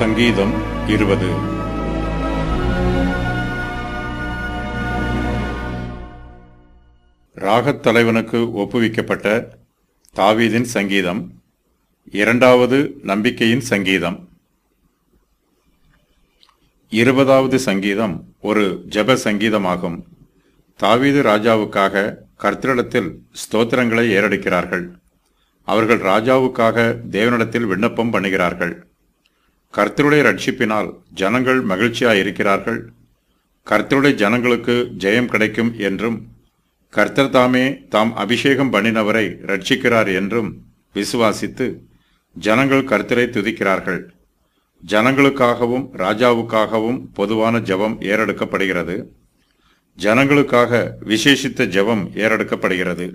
சங்கீதம் இருபது ராகத் தலைவனுக்கு ஒப்புவிக்கப்பட்ட தாவீதின் சங்கீதம் இரண்டாவது நம்பிக்கையின் சங்கீதம் இருபதாவது சங்கீதம் ஒரு ஜப சங்கீதமாகும் தாவீது ராஜாவுக்காக கர்த்தரிடத்தில் ஸ்தோத்திரங்களை ஏறடிக்கிறார்கள் அவர்கள் ராஜாவுக்காக தேவனிடத்தில் விண்ணப்பம் பண்ணுகிறார்கள் கர்த்தருடைய ரட்சிப்பினால் ஜனங்கள் மகிழ்ச்சியாக இருக்கிறார்கள் கர்த்தருடைய ஜனங்களுக்கு ஜெயம் கிடைக்கும் என்றும் கர்த்தர் தாமே தாம் அபிஷேகம் பண்ணினவரை ரட்சிக்கிறார் என்றும் விசுவாசித்து ஜனங்கள் கர்த்தரை துதிக்கிறார்கள் ஜனங்களுக்காகவும் ராஜாவுக்காகவும் பொதுவான ஜெபம் ஏறெடுக்கப்படுகிறது ஜனங்களுக்காக விசேஷித்த ஜெபம் ஏறெடுக்கப்படுகிறது